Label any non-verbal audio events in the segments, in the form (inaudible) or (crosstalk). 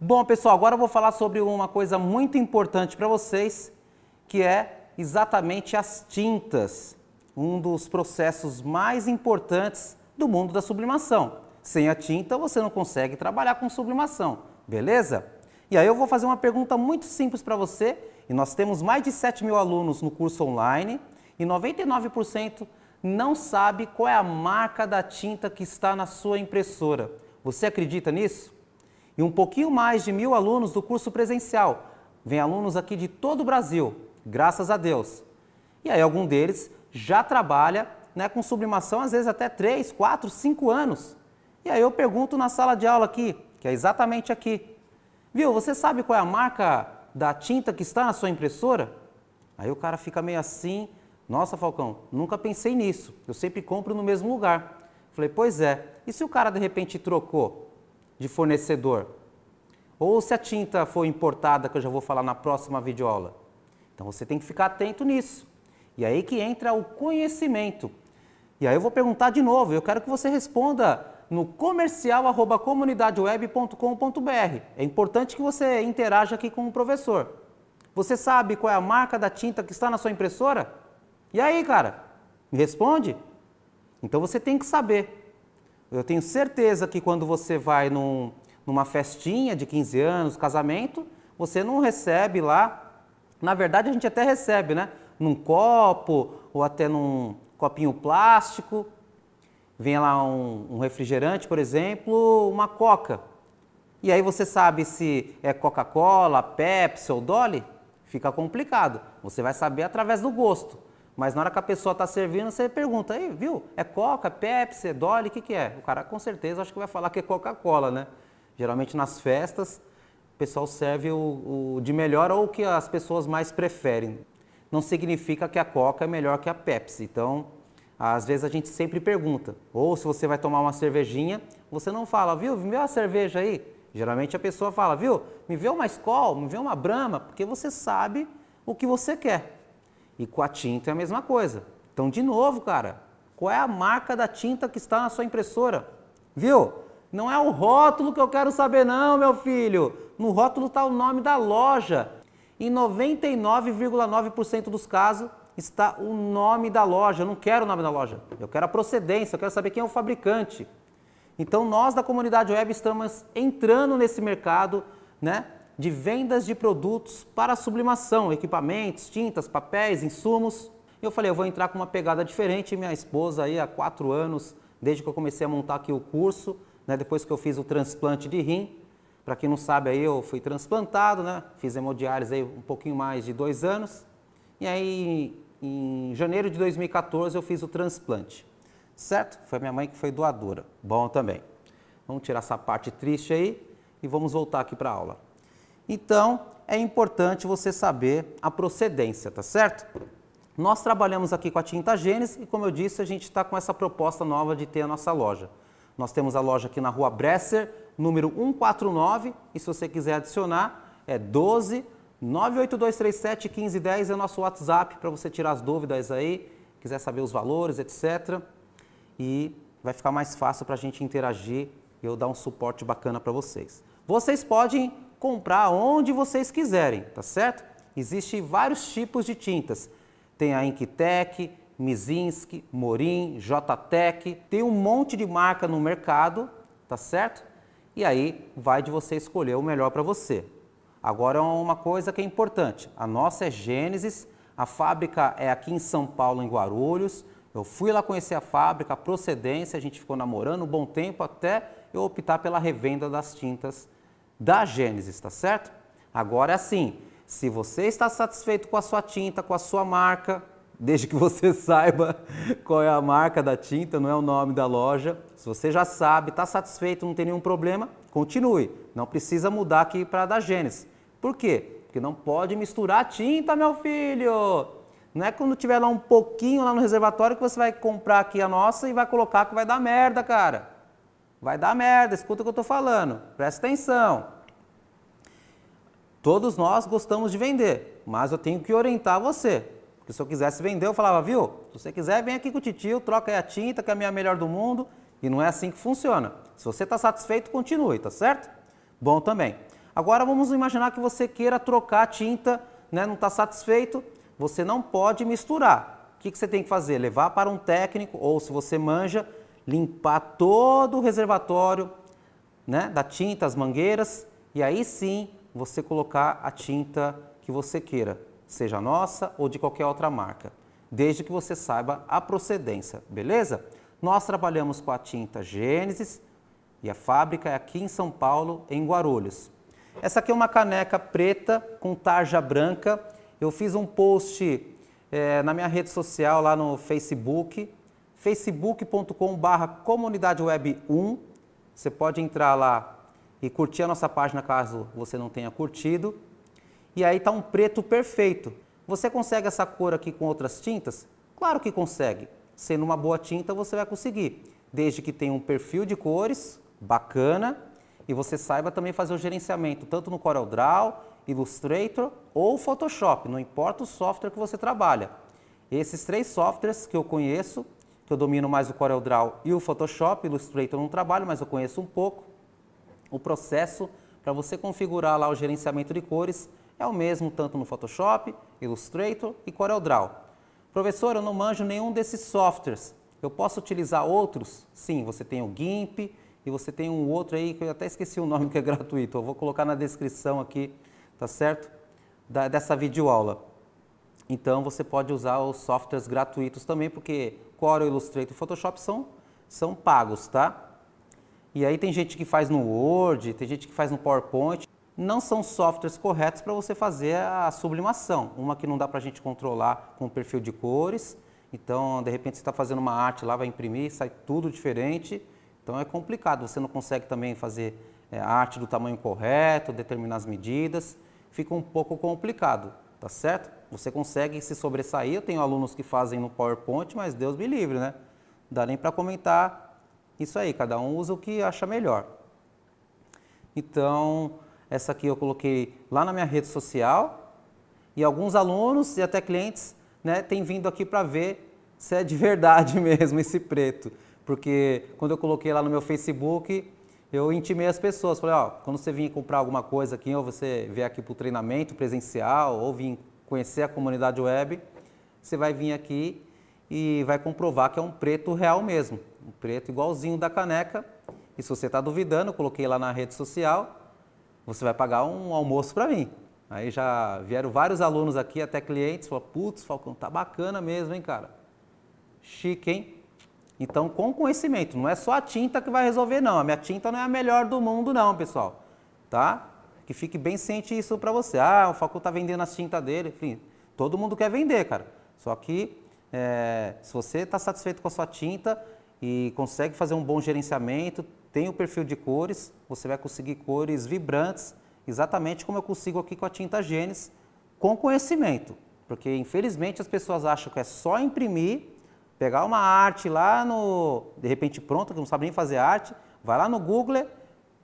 Bom, pessoal, agora eu vou falar sobre uma coisa muito importante para vocês, que é exatamente as tintas, um dos processos mais importantes do mundo da sublimação. Sem a tinta, você não consegue trabalhar com sublimação, beleza? E aí eu vou fazer uma pergunta muito simples para você, e nós temos mais de 7 mil alunos no curso online, e 99% não sabe qual é a marca da tinta que está na sua impressora. Você acredita nisso? e um pouquinho mais de mil alunos do curso presencial. Vem alunos aqui de todo o Brasil, graças a Deus. E aí algum deles já trabalha né, com sublimação às vezes até 3, 4, 5 anos. E aí eu pergunto na sala de aula aqui, que é exatamente aqui. Viu, você sabe qual é a marca da tinta que está na sua impressora? Aí o cara fica meio assim, nossa Falcão, nunca pensei nisso, eu sempre compro no mesmo lugar. Falei, pois é, e se o cara de repente trocou? de fornecedor. Ou se a tinta for importada, que eu já vou falar na próxima videoaula. Então você tem que ficar atento nisso. E aí que entra o conhecimento. E aí eu vou perguntar de novo, eu quero que você responda no comercial@comunidadeweb.com.br. É importante que você interaja aqui com o professor. Você sabe qual é a marca da tinta que está na sua impressora? E aí, cara? Me responde? Então você tem que saber. Eu tenho certeza que quando você vai num, numa festinha de 15 anos, casamento, você não recebe lá. Na verdade, a gente até recebe, né? Num copo ou até num copinho plástico. Vem lá um, um refrigerante, por exemplo, uma coca. E aí você sabe se é Coca-Cola, Pepsi ou Dolly? Fica complicado. Você vai saber através do gosto. Mas na hora que a pessoa está servindo, você pergunta, aí, viu? É Coca, Pepsi, é Dolly, o que, que é? O cara com certeza acho que vai falar que é Coca-Cola, né? Geralmente nas festas, o pessoal serve o, o de melhor ou o que as pessoas mais preferem. Não significa que a Coca é melhor que a Pepsi. Então, às vezes a gente sempre pergunta. Ou se você vai tomar uma cervejinha, você não fala, viu? Me vê uma cerveja aí. Geralmente a pessoa fala, viu? Me vê uma Skol, me vê uma Brahma, porque você sabe o que você quer. E com a tinta é a mesma coisa. Então, de novo, cara, qual é a marca da tinta que está na sua impressora? Viu? Não é o rótulo que eu quero saber, não, meu filho. No rótulo está o nome da loja. Em 99,9% dos casos está o nome da loja. Eu não quero o nome da loja. Eu quero a procedência, eu quero saber quem é o fabricante. Então, nós da comunidade web estamos entrando nesse mercado, né? de vendas de produtos para sublimação, equipamentos, tintas, papéis, insumos. E eu falei, eu vou entrar com uma pegada diferente. Minha esposa aí há quatro anos, desde que eu comecei a montar aqui o curso, né, depois que eu fiz o transplante de rim, para quem não sabe aí eu fui transplantado, né, fiz hemodiálise aí um pouquinho mais de dois anos. E aí em janeiro de 2014 eu fiz o transplante, certo? Foi minha mãe que foi doadora, bom também. Vamos tirar essa parte triste aí e vamos voltar aqui para a aula. Então, é importante você saber a procedência, tá certo? Nós trabalhamos aqui com a Tinta Gênesis e, como eu disse, a gente está com essa proposta nova de ter a nossa loja. Nós temos a loja aqui na rua Bresser, número 149, e se você quiser adicionar, é 12 98237 1510 é o nosso WhatsApp para você tirar as dúvidas aí, quiser saber os valores, etc. E vai ficar mais fácil para a gente interagir e eu dar um suporte bacana para vocês. Vocês podem comprar onde vocês quiserem, tá certo? Existem vários tipos de tintas. Tem a Inktec, Mizinski, Morim, JTec, tem um monte de marca no mercado, tá certo? E aí vai de você escolher o melhor para você. Agora uma coisa que é importante, a nossa é Gênesis, a fábrica é aqui em São Paulo, em Guarulhos. Eu fui lá conhecer a fábrica, a procedência, a gente ficou namorando um bom tempo até eu optar pela revenda das tintas da Gênesis, tá certo? Agora assim, se você está satisfeito com a sua tinta, com a sua marca, desde que você (laughs) saiba qual é a marca da tinta, não é o nome da loja. Se você já sabe, está satisfeito, não tem nenhum problema, continue. Não precisa mudar aqui para da Gênesis. Por quê? Porque não pode misturar tinta, meu filho. Não é quando tiver lá um pouquinho lá no reservatório que você vai comprar aqui a nossa e vai colocar que vai dar merda, cara. Vai dar merda, escuta o que eu estou falando. Presta atenção. Todos nós gostamos de vender, mas eu tenho que orientar você. Porque se eu quisesse vender, eu falava, viu, se você quiser, vem aqui com o titio, troca aí a tinta, que é a minha melhor do mundo. E não é assim que funciona. Se você está satisfeito, continue, tá certo? Bom também. Agora vamos imaginar que você queira trocar a tinta, né, não está satisfeito, você não pode misturar. O que, que você tem que fazer? Levar para um técnico, ou se você manja, limpar todo o reservatório né, da tinta, as mangueiras, e aí sim você colocar a tinta que você queira, seja nossa ou de qualquer outra marca, desde que você saiba a procedência, beleza? Nós trabalhamos com a tinta Gênesis e a fábrica é aqui em São Paulo, em Guarulhos. Essa aqui é uma caneca preta com tarja branca. Eu fiz um post é, na minha rede social lá no Facebook, facebook.com barra comunidade web 1. Você pode entrar lá e curtir a nossa página caso você não tenha curtido. E aí está um preto perfeito. Você consegue essa cor aqui com outras tintas? Claro que consegue. Sendo uma boa tinta, você vai conseguir. Desde que tenha um perfil de cores bacana e você saiba também fazer o gerenciamento, tanto no CorelDRAW, Illustrator ou Photoshop, não importa o software que você trabalha. Esses três softwares que eu conheço, que eu domino mais o CorelDRAW e o Photoshop, Illustrator não trabalho, mas eu conheço um pouco, o processo para você configurar lá o gerenciamento de cores é o mesmo tanto no Photoshop, Illustrator e CorelDRAW. Professor, eu não manjo nenhum desses softwares. Eu posso utilizar outros? Sim, você tem o GIMP e você tem um outro aí que eu até esqueci o nome que é gratuito. Eu vou colocar na descrição aqui, tá certo? Da, dessa videoaula. Então você pode usar os softwares gratuitos também, porque Corel, Illustrator e Photoshop são, são pagos, tá? E aí tem gente que faz no Word, tem gente que faz no PowerPoint. Não são softwares corretos para você fazer a sublimação. Uma que não dá para a gente controlar com o perfil de cores. Então, de repente, você está fazendo uma arte lá, vai imprimir, sai tudo diferente. Então, é complicado. Você não consegue também fazer é, arte do tamanho correto, determinar as medidas. Fica um pouco complicado, tá certo? Você consegue se sobressair. Eu tenho alunos que fazem no PowerPoint, mas Deus me livre, né? Não dá nem para comentar isso aí, cada um usa o que acha melhor. Então, essa aqui eu coloquei lá na minha rede social e alguns alunos e até clientes né, têm vindo aqui para ver se é de verdade (laughs) mesmo esse preto. Porque quando eu coloquei lá no meu Facebook, eu intimei as pessoas. Falei, ó, quando você vir comprar alguma coisa aqui, ou você vier aqui para o treinamento presencial, ou vir conhecer a comunidade web, você vai vir aqui e vai comprovar que é um preto real mesmo preto igualzinho da caneca. E se você está duvidando, coloquei lá na rede social, você vai pagar um almoço para mim. Aí já vieram vários alunos aqui, até clientes, falaram, putz, Falcão, tá bacana mesmo, hein, cara? Chique, hein? Então, com conhecimento, não é só a tinta que vai resolver, não. A minha tinta não é a melhor do mundo, não, pessoal. Tá? Que fique bem ciente isso para você. Ah, o Falcão tá vendendo as tintas dele. Enfim, todo mundo quer vender, cara. Só que, é, se você está satisfeito com a sua tinta, e consegue fazer um bom gerenciamento, tem o perfil de cores, você vai conseguir cores vibrantes, exatamente como eu consigo aqui com a tinta Gênesis, com conhecimento. Porque infelizmente as pessoas acham que é só imprimir, pegar uma arte lá no, de repente pronta, que não sabe nem fazer arte, vai lá no Google,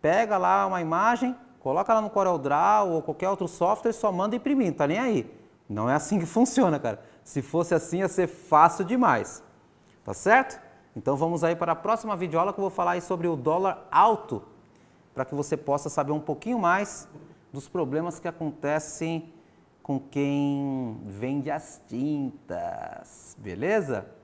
pega lá uma imagem, coloca lá no CorelDRAW ou qualquer outro software e só manda imprimir, não tá nem aí. Não é assim que (laughs) funciona, cara. Se fosse assim ia ser fácil demais. Tá certo? Então vamos aí para a próxima videoaula que eu vou falar sobre o dólar alto, para que você possa saber um pouquinho mais dos problemas que acontecem com quem vende as tintas, beleza?